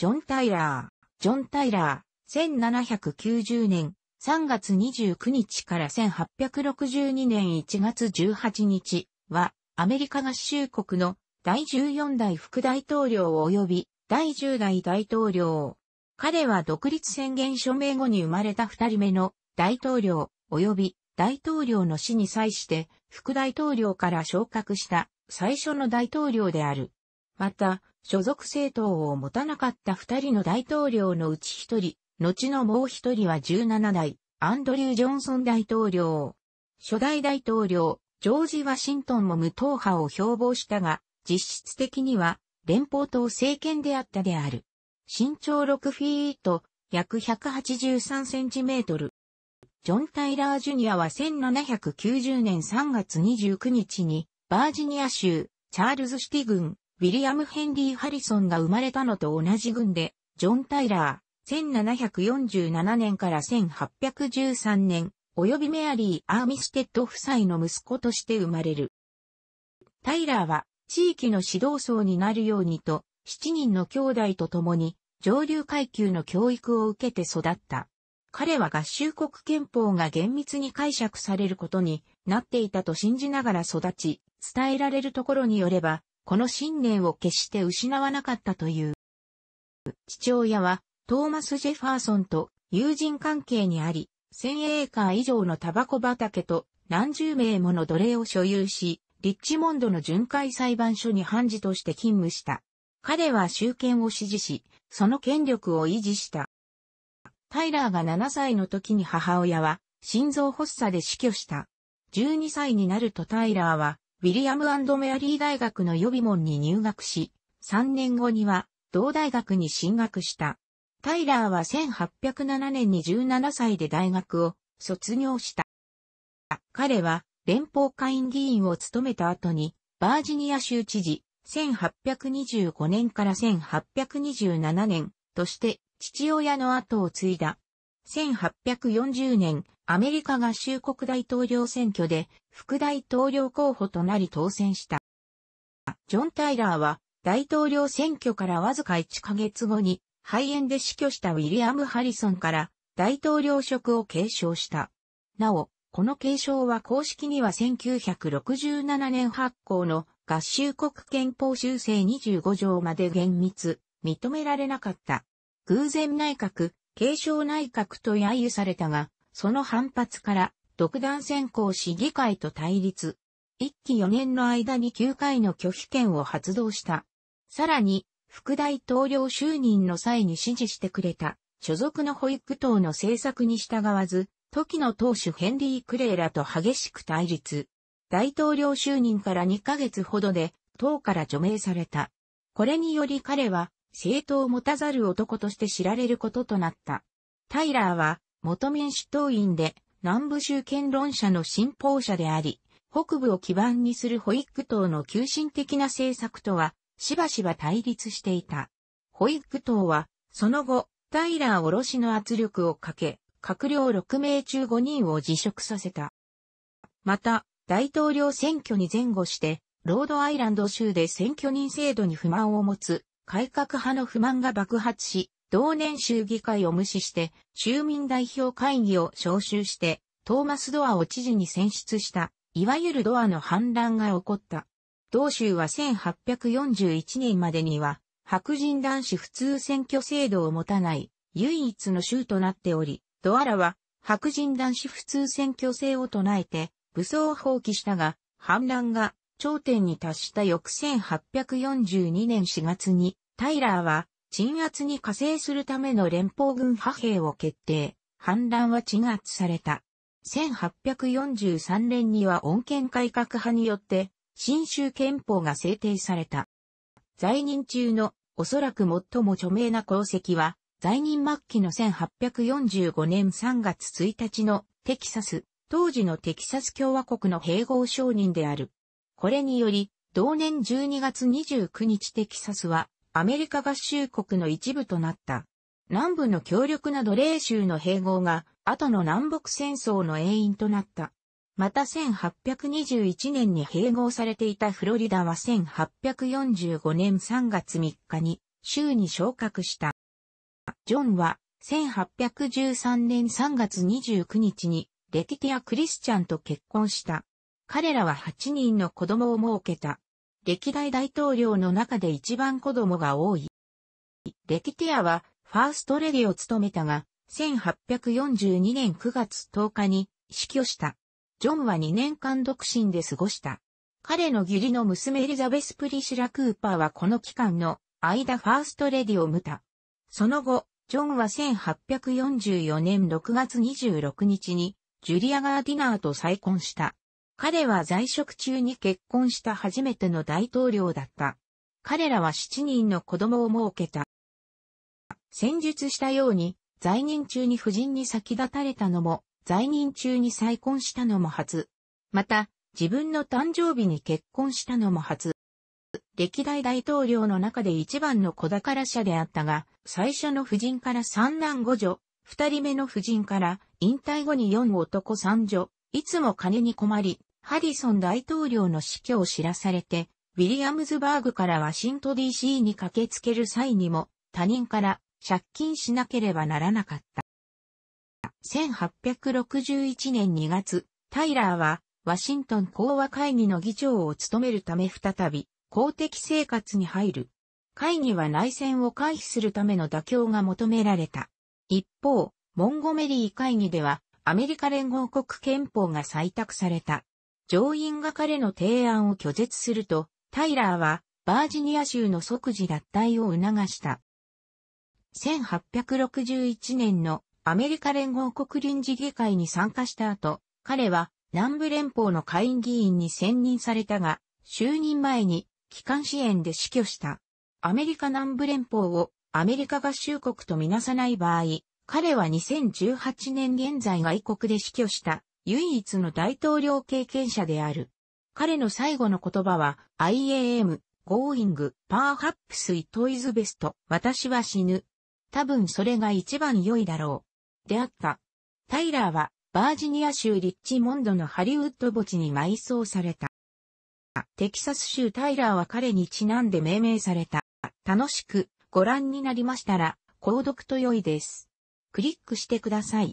ジョン・タイラー。ジョン・タイラー、1790年3月29日から1862年1月18日は、アメリカ合衆国の第14代副大統領及び第10代大統領。彼は独立宣言署名後に生まれた二人目の大統領及び大統領の死に際して副大統領から昇格した最初の大統領である。また、所属政党を持たなかった二人の大統領のうち一人、後のもう一人は17代、アンドリュー・ジョンソン大統領。初代大統領、ジョージ・ワシントンも無党派を標榜したが、実質的には連邦党政権であったである。身長6フィート、約183センチメートル。ジョン・タイラー・ジュニアは1790年3月29日に、バージニア州、チャールズ・シティ郡、ウィリアム・ヘンリー・ハリソンが生まれたのと同じ軍で、ジョン・タイラー、1747年から1813年、及びメアリー・アーミステッド夫妻の息子として生まれる。タイラーは、地域の指導層になるようにと、7人の兄弟と共に、上流階級の教育を受けて育った。彼は合衆国憲法が厳密に解釈されることになっていたと信じながら育ち、伝えられるところによれば、この信念を決して失わなかったという。父親は、トーマス・ジェファーソンと友人関係にあり、1000エーカー以上のタバコ畑と何十名もの奴隷を所有し、リッチモンドの巡回裁判所に判事として勤務した。彼は集権を支持し、その権力を維持した。タイラーが7歳の時に母親は心臓発作で死去した。12歳になるとタイラーはウィリアムメアリー大学の予備門に入学し、3年後には同大学に進学した。タイラーは1807年に17歳で大学を卒業した。彼は連邦会員議員を務めた後にバージニア州知事1825年から1827年として父親の後を継いだ。1840年アメリカ合衆国大統領選挙で副大統領候補となり当選した。ジョン・タイラーは大統領選挙からわずか1ヶ月後に肺炎で死去したウィリアム・ハリソンから大統領職を継承した。なお、この継承は公式には1967年発行の合衆国憲法修正25条まで厳密、認められなかった。偶然内閣、継承内閣と揶揄されたが、その反発から、独断専攻市議会と対立。一期4年の間に9回の拒否権を発動した。さらに、副大統領就任の際に支持してくれた、所属の保育党の政策に従わず、時の党首ヘンリー・クレーラと激しく対立。大統領就任から2ヶ月ほどで、党から除名された。これにより彼は、政党を持たざる男として知られることとなった。タイラーは、元民主党員で、南部州権論者の信奉者であり、北部を基盤にする保育党の急進的な政策とは、しばしば対立していた。保育党は、その後、タイラー卸しの圧力をかけ、閣僚6名中5人を辞職させた。また、大統領選挙に前後して、ロードアイランド州で選挙人制度に不満を持つ、改革派の不満が爆発し、同年衆議会を無視して、州民代表会議を招集して、トーマス・ドアを知事に選出した、いわゆるドアの反乱が起こった。同州は1841年までには、白人男子普通選挙制度を持たない唯一の州となっており、ドアラは白人男子普通選挙制を唱えて武装を放棄したが、反乱が頂点に達した翌1842年4月にタイラーは鎮圧に加勢するための連邦軍派兵を決定。反乱は鎮圧された。1843年には恩恵改革派によって、新州憲法が制定された。在任中のおそらく最も著名な功績は、在任末期の1845年3月1日のテキサス、当時のテキサス共和国の併合承認である。これにより、同年12月29日テキサスはアメリカ合衆国の一部となった。南部の強力な奴隷州の併合が、後の南北戦争の永因となった。また1821年に併合されていたフロリダは1845年3月3日に州に昇格した。ジョンは1813年3月29日にレティティア・クリスチャンと結婚した。彼らは8人の子供を設けた。歴代大統領の中で一番子供が多い。レキティアは、ファーストレディを務めたが、1842年9月10日に死去した。ジョンは2年間独身で過ごした。彼の義理の娘エリザベス・プリシラ・クーパーはこの期間の間ファーストレディを無た。その後、ジョンは1844年6月26日にジュリア・ガーディナーと再婚した。彼は在職中に結婚した初めての大統領だった。彼らは7人の子供を設けた。戦術したように、在任中に夫人に先立たれたのも、在任中に再婚したのも初。また、自分の誕生日に結婚したのも初。歴代大統領の中で一番の子宝者であったが、最初の夫人から三男五女、二人目の夫人から引退後に四男三女、いつも金に困り、ハリソン大統領の死去を知らされて、ウィリアムズバーグからワシントン DC に駆けつける際にも、他人から借金しなければならなかった。1861年2月、タイラーは、ワシントン講和会議の議長を務めるため再び、公的生活に入る。会議は内戦を回避するための妥協が求められた。一方、モンゴメリー会議では、アメリカ連合国憲法が採択された。上院が彼の提案を拒絶すると、タイラーはバージニア州の即時脱退を促した。1861年のアメリカ連合国臨時議会に参加した後、彼は南部連邦の下院議員に選任されたが、就任前に機関支援で死去した。アメリカ南部連邦をアメリカ合衆国とみなさない場合、彼は2018年現在外国で死去した唯一の大統領経験者である。彼の最後の言葉は、IAM, going, perhaps it is best, 私は死ぬ。多分それが一番良いだろう。であった。タイラーは、バージニア州リッチモンドのハリウッド墓地に埋葬された。テキサス州タイラーは彼にちなんで命名された。楽しくご覧になりましたら、購読と良いです。クリックしてください。